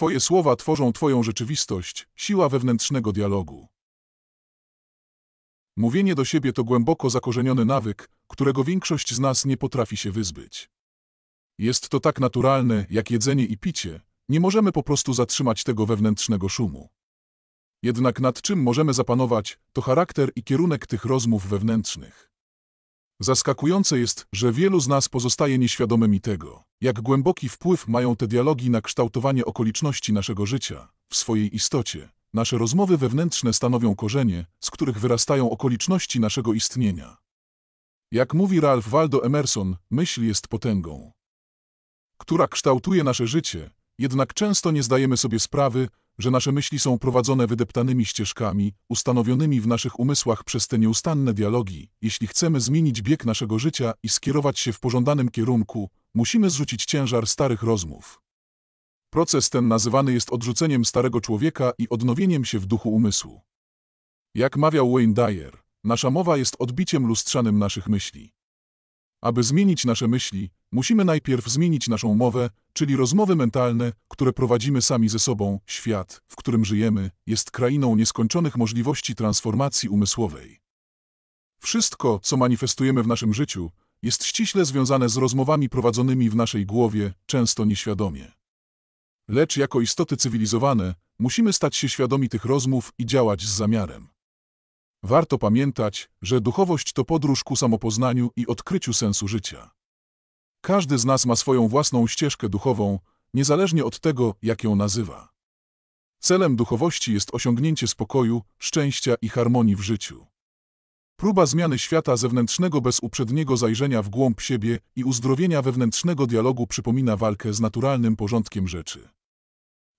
Twoje słowa tworzą Twoją rzeczywistość, siła wewnętrznego dialogu. Mówienie do siebie to głęboko zakorzeniony nawyk, którego większość z nas nie potrafi się wyzbyć. Jest to tak naturalne jak jedzenie i picie, nie możemy po prostu zatrzymać tego wewnętrznego szumu. Jednak nad czym możemy zapanować, to charakter i kierunek tych rozmów wewnętrznych. Zaskakujące jest, że wielu z nas pozostaje nieświadomymi tego, jak głęboki wpływ mają te dialogi na kształtowanie okoliczności naszego życia. W swojej istocie, nasze rozmowy wewnętrzne stanowią korzenie, z których wyrastają okoliczności naszego istnienia. Jak mówi Ralph Waldo Emerson, myśl jest potęgą, która kształtuje nasze życie, jednak często nie zdajemy sobie sprawy, że nasze myśli są prowadzone wydeptanymi ścieżkami, ustanowionymi w naszych umysłach przez te nieustanne dialogi. Jeśli chcemy zmienić bieg naszego życia i skierować się w pożądanym kierunku, musimy zrzucić ciężar starych rozmów. Proces ten nazywany jest odrzuceniem starego człowieka i odnowieniem się w duchu umysłu. Jak mawiał Wayne Dyer, nasza mowa jest odbiciem lustrzanym naszych myśli. Aby zmienić nasze myśli, Musimy najpierw zmienić naszą mowę, czyli rozmowy mentalne, które prowadzimy sami ze sobą. Świat, w którym żyjemy, jest krainą nieskończonych możliwości transformacji umysłowej. Wszystko, co manifestujemy w naszym życiu, jest ściśle związane z rozmowami prowadzonymi w naszej głowie, często nieświadomie. Lecz jako istoty cywilizowane, musimy stać się świadomi tych rozmów i działać z zamiarem. Warto pamiętać, że duchowość to podróż ku samopoznaniu i odkryciu sensu życia. Każdy z nas ma swoją własną ścieżkę duchową, niezależnie od tego, jak ją nazywa. Celem duchowości jest osiągnięcie spokoju, szczęścia i harmonii w życiu. Próba zmiany świata zewnętrznego bez uprzedniego zajrzenia w głąb siebie i uzdrowienia wewnętrznego dialogu przypomina walkę z naturalnym porządkiem rzeczy.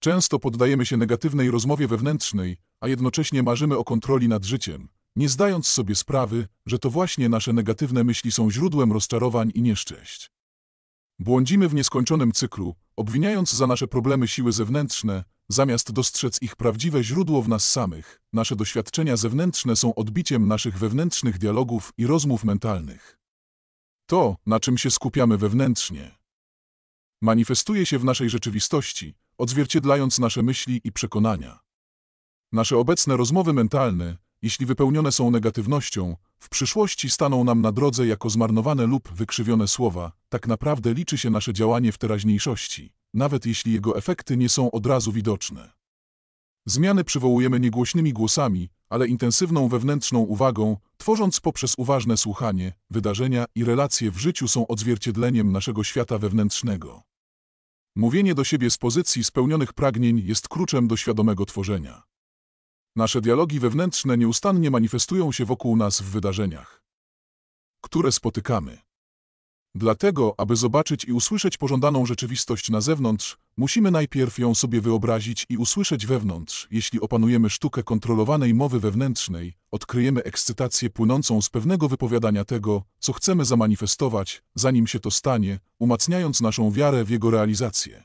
Często poddajemy się negatywnej rozmowie wewnętrznej, a jednocześnie marzymy o kontroli nad życiem, nie zdając sobie sprawy, że to właśnie nasze negatywne myśli są źródłem rozczarowań i nieszczęść. Błądzimy w nieskończonym cyklu, obwiniając za nasze problemy siły zewnętrzne, zamiast dostrzec ich prawdziwe źródło w nas samych. Nasze doświadczenia zewnętrzne są odbiciem naszych wewnętrznych dialogów i rozmów mentalnych. To, na czym się skupiamy wewnętrznie, manifestuje się w naszej rzeczywistości, odzwierciedlając nasze myśli i przekonania. Nasze obecne rozmowy mentalne jeśli wypełnione są negatywnością, w przyszłości staną nam na drodze jako zmarnowane lub wykrzywione słowa, tak naprawdę liczy się nasze działanie w teraźniejszości, nawet jeśli jego efekty nie są od razu widoczne. Zmiany przywołujemy niegłośnymi głosami, ale intensywną wewnętrzną uwagą, tworząc poprzez uważne słuchanie, wydarzenia i relacje w życiu są odzwierciedleniem naszego świata wewnętrznego. Mówienie do siebie z pozycji spełnionych pragnień jest kluczem do świadomego tworzenia. Nasze dialogi wewnętrzne nieustannie manifestują się wokół nas w wydarzeniach, które spotykamy. Dlatego, aby zobaczyć i usłyszeć pożądaną rzeczywistość na zewnątrz, musimy najpierw ją sobie wyobrazić i usłyszeć wewnątrz. Jeśli opanujemy sztukę kontrolowanej mowy wewnętrznej, odkryjemy ekscytację płynącą z pewnego wypowiadania tego, co chcemy zamanifestować, zanim się to stanie, umacniając naszą wiarę w jego realizację.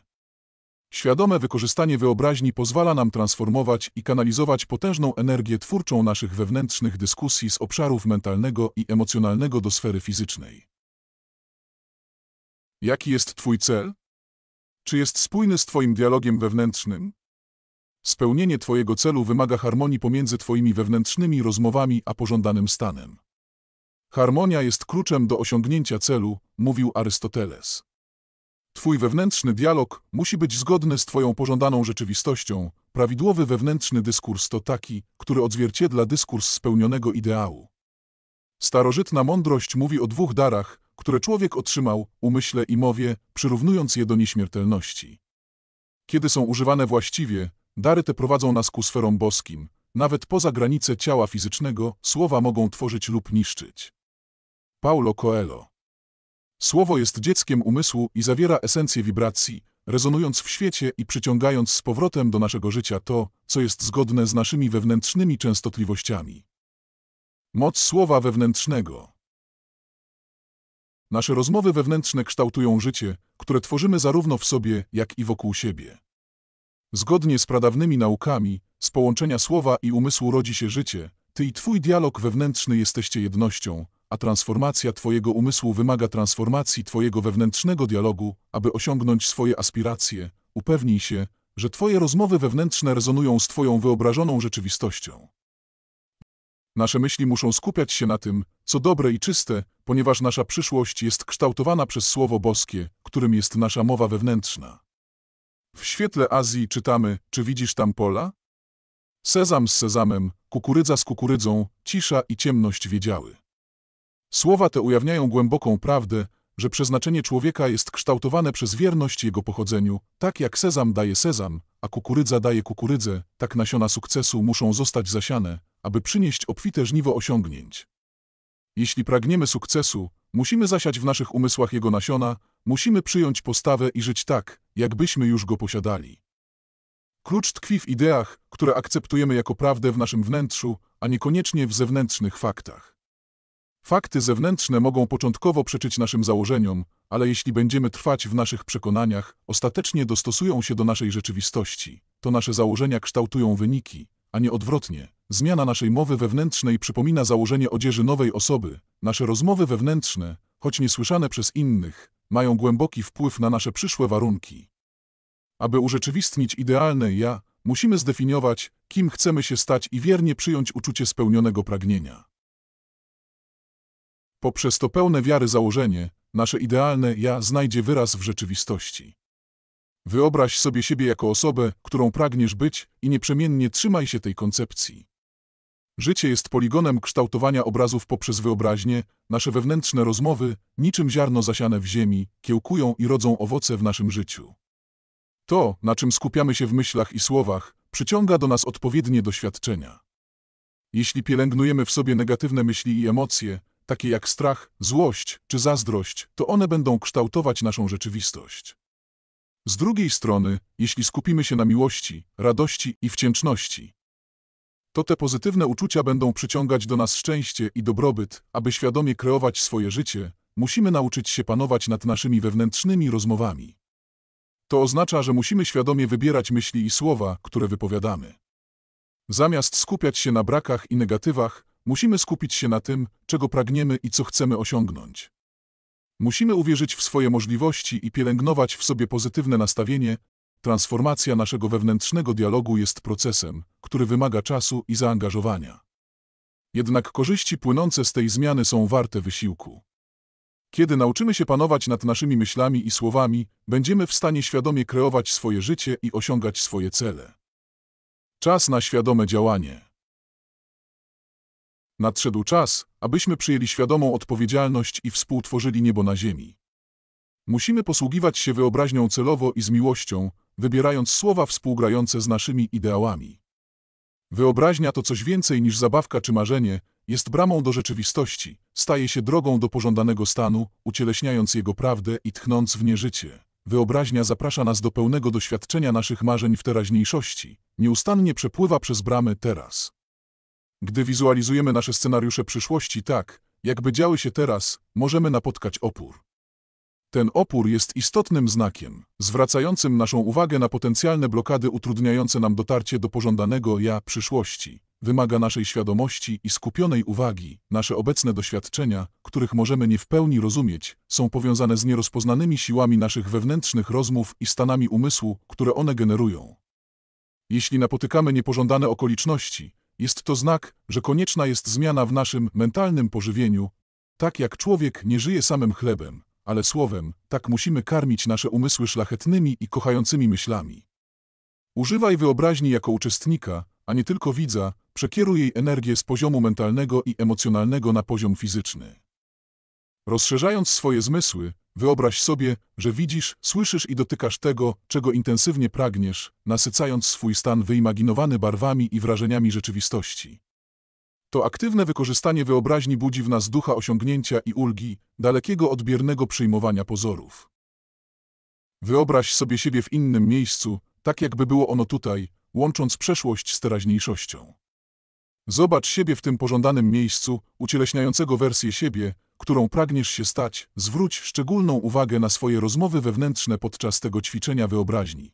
Świadome wykorzystanie wyobraźni pozwala nam transformować i kanalizować potężną energię twórczą naszych wewnętrznych dyskusji z obszarów mentalnego i emocjonalnego do sfery fizycznej. Jaki jest Twój cel? Czy jest spójny z Twoim dialogiem wewnętrznym? Spełnienie Twojego celu wymaga harmonii pomiędzy Twoimi wewnętrznymi rozmowami a pożądanym stanem. Harmonia jest kluczem do osiągnięcia celu, mówił Arystoteles. Twój wewnętrzny dialog musi być zgodny z Twoją pożądaną rzeczywistością. Prawidłowy wewnętrzny dyskurs to taki, który odzwierciedla dyskurs spełnionego ideału. Starożytna mądrość mówi o dwóch darach, które człowiek otrzymał, umyśle i mowie, przyrównując je do nieśmiertelności. Kiedy są używane właściwie, dary te prowadzą nas ku sferom boskim. Nawet poza granice ciała fizycznego słowa mogą tworzyć lub niszczyć. Paulo Coelho Słowo jest dzieckiem umysłu i zawiera esencję wibracji, rezonując w świecie i przyciągając z powrotem do naszego życia to, co jest zgodne z naszymi wewnętrznymi częstotliwościami. Moc słowa wewnętrznego Nasze rozmowy wewnętrzne kształtują życie, które tworzymy zarówno w sobie, jak i wokół siebie. Zgodnie z pradawnymi naukami, z połączenia słowa i umysłu rodzi się życie, ty i twój dialog wewnętrzny jesteście jednością, a transformacja Twojego umysłu wymaga transformacji Twojego wewnętrznego dialogu, aby osiągnąć swoje aspiracje. Upewnij się, że Twoje rozmowy wewnętrzne rezonują z Twoją wyobrażoną rzeczywistością. Nasze myśli muszą skupiać się na tym, co dobre i czyste, ponieważ nasza przyszłość jest kształtowana przez Słowo Boskie, którym jest nasza mowa wewnętrzna. W świetle Azji czytamy, czy widzisz tam pola? Sezam z sezamem, kukurydza z kukurydzą, cisza i ciemność wiedziały. Słowa te ujawniają głęboką prawdę, że przeznaczenie człowieka jest kształtowane przez wierność jego pochodzeniu, tak jak sezam daje sezam, a kukurydza daje kukurydzę, tak nasiona sukcesu muszą zostać zasiane, aby przynieść obfite żniwo osiągnięć. Jeśli pragniemy sukcesu, musimy zasiać w naszych umysłach jego nasiona, musimy przyjąć postawę i żyć tak, jakbyśmy już go posiadali. Klucz tkwi w ideach, które akceptujemy jako prawdę w naszym wnętrzu, a niekoniecznie w zewnętrznych faktach. Fakty zewnętrzne mogą początkowo przeczyć naszym założeniom, ale jeśli będziemy trwać w naszych przekonaniach, ostatecznie dostosują się do naszej rzeczywistości. To nasze założenia kształtują wyniki, a nie odwrotnie. Zmiana naszej mowy wewnętrznej przypomina założenie odzieży nowej osoby. Nasze rozmowy wewnętrzne, choć niesłyszane przez innych, mają głęboki wpływ na nasze przyszłe warunki. Aby urzeczywistnić idealne ja, musimy zdefiniować, kim chcemy się stać i wiernie przyjąć uczucie spełnionego pragnienia. Poprzez to pełne wiary założenie, nasze idealne ja znajdzie wyraz w rzeczywistości. Wyobraź sobie siebie jako osobę, którą pragniesz być i nieprzemiennie trzymaj się tej koncepcji. Życie jest poligonem kształtowania obrazów poprzez wyobraźnię, nasze wewnętrzne rozmowy, niczym ziarno zasiane w ziemi, kiełkują i rodzą owoce w naszym życiu. To, na czym skupiamy się w myślach i słowach, przyciąga do nas odpowiednie doświadczenia. Jeśli pielęgnujemy w sobie negatywne myśli i emocje, takie jak strach, złość czy zazdrość, to one będą kształtować naszą rzeczywistość. Z drugiej strony, jeśli skupimy się na miłości, radości i wdzięczności, to te pozytywne uczucia będą przyciągać do nas szczęście i dobrobyt, aby świadomie kreować swoje życie, musimy nauczyć się panować nad naszymi wewnętrznymi rozmowami. To oznacza, że musimy świadomie wybierać myśli i słowa, które wypowiadamy. Zamiast skupiać się na brakach i negatywach, Musimy skupić się na tym, czego pragniemy i co chcemy osiągnąć. Musimy uwierzyć w swoje możliwości i pielęgnować w sobie pozytywne nastawienie. Transformacja naszego wewnętrznego dialogu jest procesem, który wymaga czasu i zaangażowania. Jednak korzyści płynące z tej zmiany są warte wysiłku. Kiedy nauczymy się panować nad naszymi myślami i słowami, będziemy w stanie świadomie kreować swoje życie i osiągać swoje cele. Czas na świadome działanie. Nadszedł czas, abyśmy przyjęli świadomą odpowiedzialność i współtworzyli niebo na ziemi. Musimy posługiwać się wyobraźnią celowo i z miłością, wybierając słowa współgrające z naszymi ideałami. Wyobraźnia to coś więcej niż zabawka czy marzenie, jest bramą do rzeczywistości, staje się drogą do pożądanego stanu, ucieleśniając jego prawdę i tchnąc w nie życie. Wyobraźnia zaprasza nas do pełnego doświadczenia naszych marzeń w teraźniejszości, nieustannie przepływa przez bramy teraz. Gdy wizualizujemy nasze scenariusze przyszłości tak, jakby działy się teraz, możemy napotkać opór. Ten opór jest istotnym znakiem, zwracającym naszą uwagę na potencjalne blokady utrudniające nam dotarcie do pożądanego ja przyszłości. Wymaga naszej świadomości i skupionej uwagi. Nasze obecne doświadczenia, których możemy nie w pełni rozumieć, są powiązane z nierozpoznanymi siłami naszych wewnętrznych rozmów i stanami umysłu, które one generują. Jeśli napotykamy niepożądane okoliczności, jest to znak, że konieczna jest zmiana w naszym mentalnym pożywieniu. Tak jak człowiek nie żyje samym chlebem, ale słowem, tak musimy karmić nasze umysły szlachetnymi i kochającymi myślami. Używaj wyobraźni jako uczestnika, a nie tylko widza, przekieruj jej energię z poziomu mentalnego i emocjonalnego na poziom fizyczny. Rozszerzając swoje zmysły, Wyobraź sobie, że widzisz, słyszysz i dotykasz tego, czego intensywnie pragniesz, nasycając swój stan wyimaginowany barwami i wrażeniami rzeczywistości. To aktywne wykorzystanie wyobraźni budzi w nas ducha osiągnięcia i ulgi, dalekiego od przyjmowania pozorów. Wyobraź sobie siebie w innym miejscu, tak jakby było ono tutaj, łącząc przeszłość z teraźniejszością. Zobacz siebie w tym pożądanym miejscu, ucieleśniającego wersję siebie, którą pragniesz się stać, zwróć szczególną uwagę na swoje rozmowy wewnętrzne podczas tego ćwiczenia wyobraźni.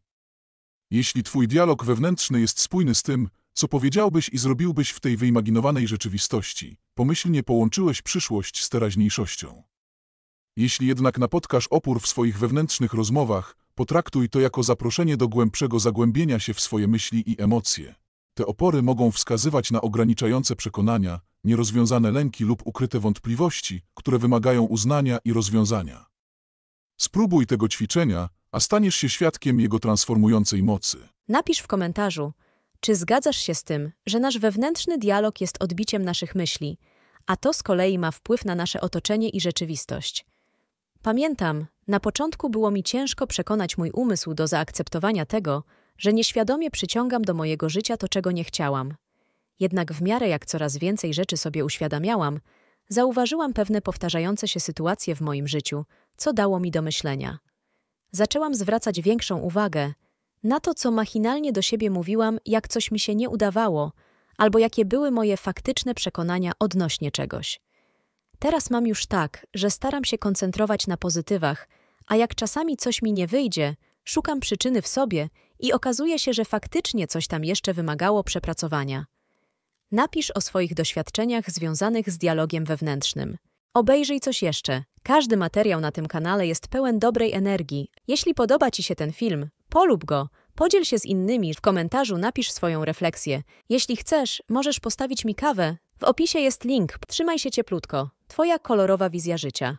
Jeśli twój dialog wewnętrzny jest spójny z tym, co powiedziałbyś i zrobiłbyś w tej wyimaginowanej rzeczywistości, pomyślnie połączyłeś przyszłość z teraźniejszością. Jeśli jednak napotkasz opór w swoich wewnętrznych rozmowach, potraktuj to jako zaproszenie do głębszego zagłębienia się w swoje myśli i emocje. Te opory mogą wskazywać na ograniczające przekonania, nierozwiązane lęki lub ukryte wątpliwości, które wymagają uznania i rozwiązania. Spróbuj tego ćwiczenia, a staniesz się świadkiem jego transformującej mocy. Napisz w komentarzu, czy zgadzasz się z tym, że nasz wewnętrzny dialog jest odbiciem naszych myśli, a to z kolei ma wpływ na nasze otoczenie i rzeczywistość. Pamiętam, na początku było mi ciężko przekonać mój umysł do zaakceptowania tego, że nieświadomie przyciągam do mojego życia to, czego nie chciałam. Jednak w miarę jak coraz więcej rzeczy sobie uświadamiałam, zauważyłam pewne powtarzające się sytuacje w moim życiu, co dało mi do myślenia. Zaczęłam zwracać większą uwagę na to, co machinalnie do siebie mówiłam, jak coś mi się nie udawało, albo jakie były moje faktyczne przekonania odnośnie czegoś. Teraz mam już tak, że staram się koncentrować na pozytywach, a jak czasami coś mi nie wyjdzie, szukam przyczyny w sobie i okazuje się, że faktycznie coś tam jeszcze wymagało przepracowania. Napisz o swoich doświadczeniach związanych z dialogiem wewnętrznym. Obejrzyj coś jeszcze. Każdy materiał na tym kanale jest pełen dobrej energii. Jeśli podoba Ci się ten film, polub go, podziel się z innymi, w komentarzu napisz swoją refleksję. Jeśli chcesz, możesz postawić mi kawę. W opisie jest link. Trzymaj się cieplutko. Twoja kolorowa wizja życia.